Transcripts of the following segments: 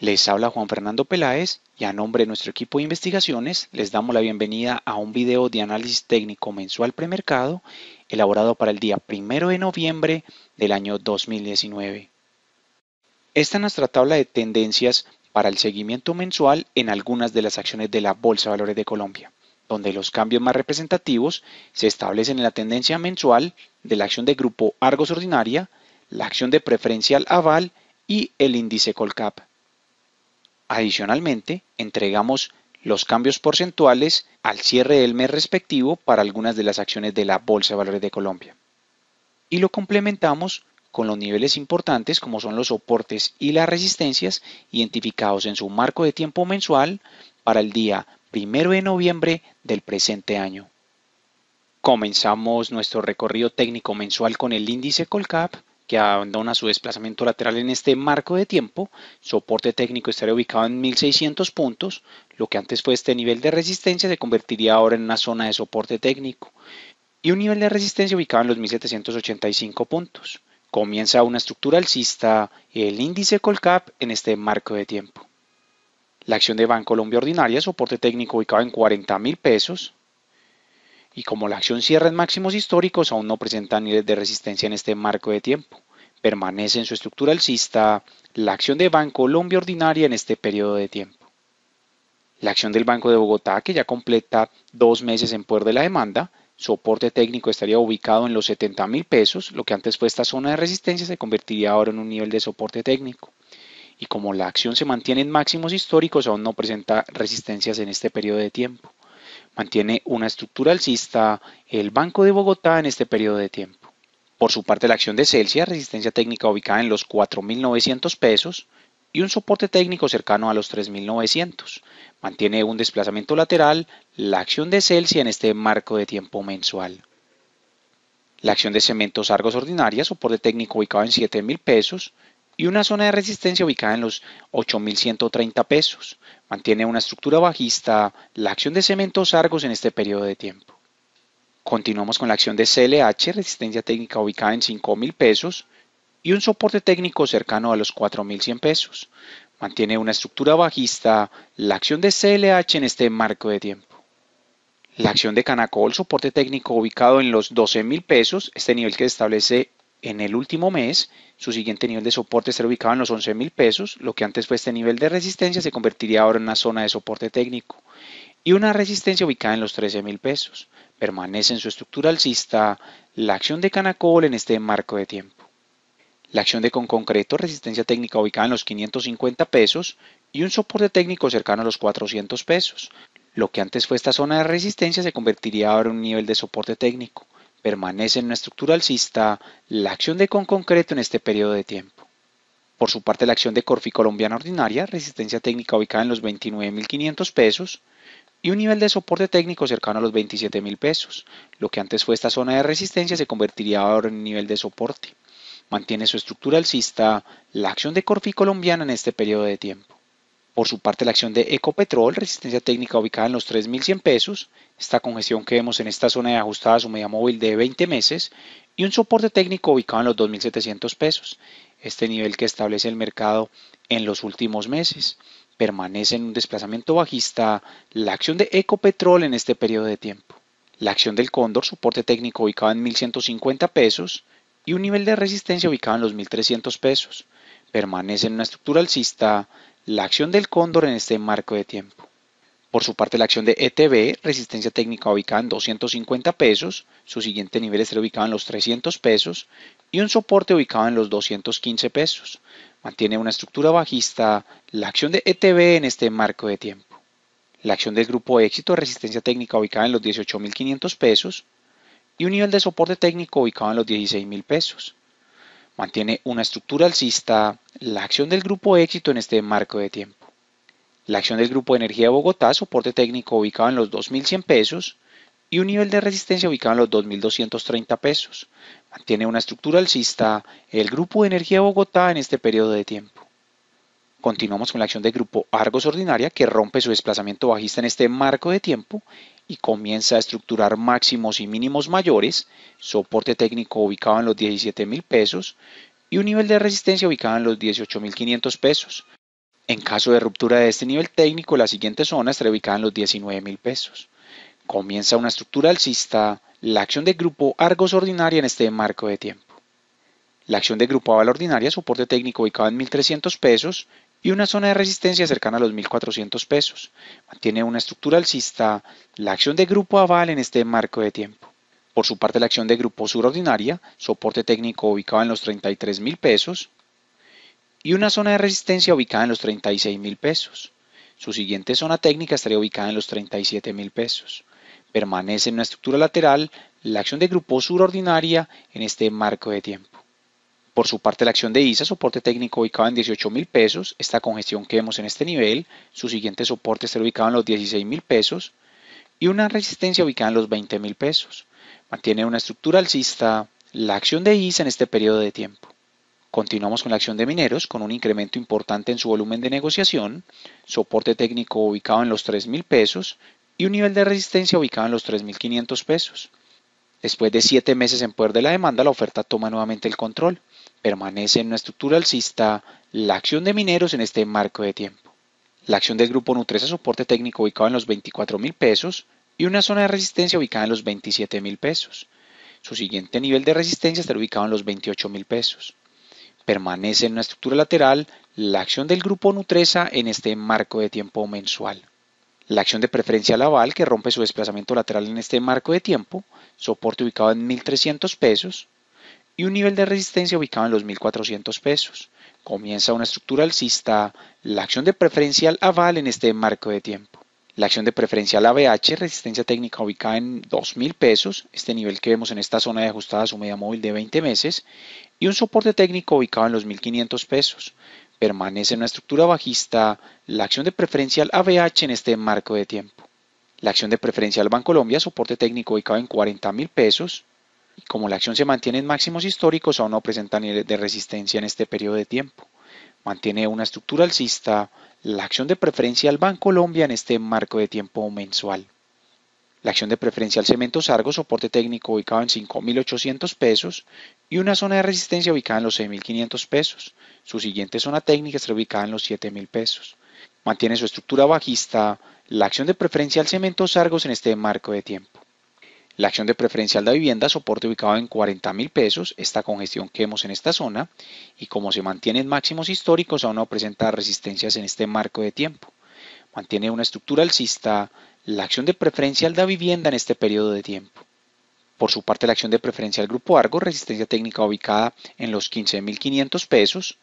Les habla Juan Fernando Peláez y a nombre de nuestro equipo de investigaciones les damos la bienvenida a un video de análisis técnico mensual premercado elaborado para el día 1 de noviembre del año 2019. Esta es nuestra tabla de tendencias para el seguimiento mensual en algunas de las acciones de la Bolsa de Valores de Colombia, donde los cambios más representativos se establecen en la tendencia mensual de la acción de grupo Argos Ordinaria, la acción de preferencial Aval y el índice Colcap. Adicionalmente, entregamos los cambios porcentuales al cierre del mes respectivo para algunas de las acciones de la Bolsa de Valores de Colombia. Y lo complementamos con los niveles importantes como son los soportes y las resistencias identificados en su marco de tiempo mensual para el día 1 de noviembre del presente año. Comenzamos nuestro recorrido técnico mensual con el índice Colcap que abandona su desplazamiento lateral en este marco de tiempo, soporte técnico estaría ubicado en 1600 puntos, lo que antes fue este nivel de resistencia se convertiría ahora en una zona de soporte técnico, y un nivel de resistencia ubicado en los 1785 puntos. Comienza una estructura alcista el índice Colcap en este marco de tiempo. La acción de Banco Colombia Ordinaria, soporte técnico ubicado en 40 mil pesos, y como la acción cierra en máximos históricos, aún no presenta niveles de resistencia en este marco de tiempo permanece en su estructura alcista la acción de Banco Colombia ordinaria en este periodo de tiempo. La acción del Banco de Bogotá, que ya completa dos meses en poder de la demanda, soporte técnico estaría ubicado en los 70 mil pesos, lo que antes fue esta zona de resistencia se convertiría ahora en un nivel de soporte técnico. Y como la acción se mantiene en máximos históricos, aún no presenta resistencias en este periodo de tiempo. Mantiene una estructura alcista el Banco de Bogotá en este periodo de tiempo. Por su parte, la acción de Celsius, resistencia técnica ubicada en los 4.900 pesos y un soporte técnico cercano a los 3.900. Mantiene un desplazamiento lateral la acción de Celsius en este marco de tiempo mensual. La acción de cementos Argos Ordinaria, soporte técnico ubicado en 7.000 pesos y una zona de resistencia ubicada en los 8.130 pesos. Mantiene una estructura bajista la acción de cementos Argos en este periodo de tiempo. Continuamos con la acción de CLH, resistencia técnica ubicada en 5.000 pesos y un soporte técnico cercano a los 4.100 pesos. Mantiene una estructura bajista la acción de CLH en este marco de tiempo. La acción de Canacol, soporte técnico ubicado en los 12.000 pesos, este nivel que se establece en el último mes, su siguiente nivel de soporte será ubicado en los 11.000 pesos, lo que antes fue este nivel de resistencia se convertiría ahora en una zona de soporte técnico y una resistencia ubicada en los 13,000 pesos. Permanece en su estructura alcista la acción de Canacol en este marco de tiempo. La acción de con concreto, resistencia técnica ubicada en los 550 pesos y un soporte técnico cercano a los 400 pesos. Lo que antes fue esta zona de resistencia se convertiría ahora en un nivel de soporte técnico. Permanece en una estructura alcista la acción de con concreto en este periodo de tiempo. Por su parte, la acción de Corfi Colombiana Ordinaria, resistencia técnica ubicada en los 29.500 pesos y un nivel de soporte técnico cercano a los 27 mil pesos. Lo que antes fue esta zona de resistencia se convertiría ahora en un nivel de soporte. Mantiene su estructura alcista la acción de Corfi colombiana en este periodo de tiempo. Por su parte, la acción de Ecopetrol, resistencia técnica ubicada en los 3.100 pesos, esta congestión que vemos en esta zona de ajustada a su media móvil de 20 meses y un soporte técnico ubicado en los 2.700 pesos, este nivel que establece el mercado en los últimos meses permanece en un desplazamiento bajista la acción de Ecopetrol en este periodo de tiempo. La acción del Cóndor, soporte técnico ubicado en 1150 pesos y un nivel de resistencia ubicado en los 1300 pesos. Permanece en una estructura alcista la acción del Cóndor en este marco de tiempo. Por su parte, la acción de ETB, resistencia técnica ubicada en 250 pesos, su siguiente nivel estará ubicado en los 300 pesos y un soporte ubicado en los 215 pesos. Mantiene una estructura bajista la acción de ETB en este marco de tiempo. La acción del grupo éxito resistencia técnica ubicada en los 18.500 pesos y un nivel de soporte técnico ubicado en los 16.000 pesos. Mantiene una estructura alcista la acción del grupo éxito en este marco de tiempo. La acción del grupo energía de Bogotá, soporte técnico ubicado en los 2.100 pesos y un nivel de resistencia ubicado en los 2.230 pesos. Mantiene una estructura alcista el Grupo de Energía Bogotá en este periodo de tiempo. Continuamos con la acción del Grupo Argos Ordinaria que rompe su desplazamiento bajista en este marco de tiempo y comienza a estructurar máximos y mínimos mayores, soporte técnico ubicado en los 17.000 pesos y un nivel de resistencia ubicado en los 18.500 pesos. En caso de ruptura de este nivel técnico, la siguiente zona estará ubicada en los 19.000 pesos. Comienza una estructura alcista, la acción de grupo Argos ordinaria en este marco de tiempo. La acción de grupo Aval ordinaria, soporte técnico ubicado en 1.300 pesos y una zona de resistencia cercana a los 1.400 pesos. Mantiene una estructura alcista, la acción de grupo Aval en este marco de tiempo. Por su parte, la acción de grupo sur ordinaria, soporte técnico ubicado en los 33.000 pesos y una zona de resistencia ubicada en los 36.000 pesos. Su siguiente zona técnica estaría ubicada en los 37.000 pesos permanece en una estructura lateral la acción de gruposura ordinaria en este marco de tiempo. Por su parte, la acción de ISA, soporte técnico ubicado en 18 mil pesos, esta congestión que vemos en este nivel, su siguiente soporte estará ubicado en los 16 mil pesos y una resistencia ubicada en los 20 mil pesos. Mantiene una estructura alcista la acción de ISA en este periodo de tiempo. Continuamos con la acción de mineros con un incremento importante en su volumen de negociación, soporte técnico ubicado en los 3 mil pesos, y un nivel de resistencia ubicado en los 3.500 pesos. Después de 7 meses en poder de la demanda, la oferta toma nuevamente el control. Permanece en una estructura alcista la acción de mineros en este marco de tiempo. La acción del grupo Nutresa soporte técnico ubicado en los 24.000 pesos y una zona de resistencia ubicada en los 27.000 pesos. Su siguiente nivel de resistencia estará ubicado en los 28.000 pesos. Permanece en una estructura lateral la acción del grupo Nutresa en este marco de tiempo mensual la acción de preferencia al aval que rompe su desplazamiento lateral en este marco de tiempo, soporte ubicado en 1.300 pesos y un nivel de resistencia ubicado en los 1.400 pesos. Comienza una estructura alcista, la acción de Preferencial aval en este marco de tiempo. La acción de Preferencial al ABH, resistencia técnica ubicada en 2.000 pesos, este nivel que vemos en esta zona de ajustada su media móvil de 20 meses, y un soporte técnico ubicado en los 1.500 pesos. Permanece en una estructura bajista la acción de preferencia al ABH en este marco de tiempo. La acción de preferencia al Bancolombia, soporte técnico ubicado en 40 mil pesos. Y como la acción se mantiene en máximos históricos, aún no presenta niveles de resistencia en este periodo de tiempo. Mantiene una estructura alcista la acción de preferencia al Bancolombia en este marco de tiempo mensual. La acción de preferencial Cemento Sargo, soporte técnico ubicado en 5.800 pesos y una zona de resistencia ubicada en los 6.500 pesos. Su siguiente zona técnica está ubicada en los 7.000 pesos. Mantiene su estructura bajista la acción de preferencial Cemento Sargos en este marco de tiempo. La acción de preferencial de vivienda, soporte ubicado en 40,000 pesos, esta congestión que vemos en esta zona, y como se mantienen máximos históricos, aún no presenta resistencias en este marco de tiempo. Mantiene una estructura alcista la acción de preferencial da vivienda en este periodo de tiempo. Por su parte, la acción de preferencial Grupo Argo, resistencia técnica ubicada en los 15.500 pesos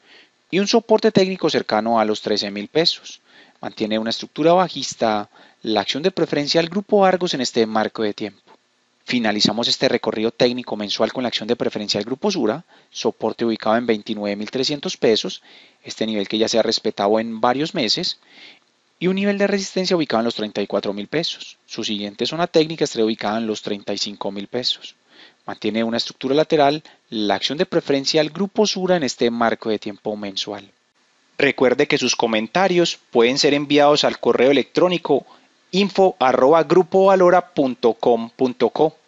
y un soporte técnico cercano a los 13.000 pesos. Mantiene una estructura bajista la acción de preferencial Grupo Argos en este marco de tiempo. Finalizamos este recorrido técnico mensual con la acción de preferencial Grupo Sura, soporte ubicado en 29.300 pesos, este nivel que ya se ha respetado en varios meses, y un nivel de resistencia ubicado en los 34 mil pesos. Su siguiente zona técnica estaría ubicada en los 35 mil pesos. Mantiene una estructura lateral, la acción de preferencia al grupo Sura en este marco de tiempo mensual. Recuerde que sus comentarios pueden ser enviados al correo electrónico info.grupovalora.com.co.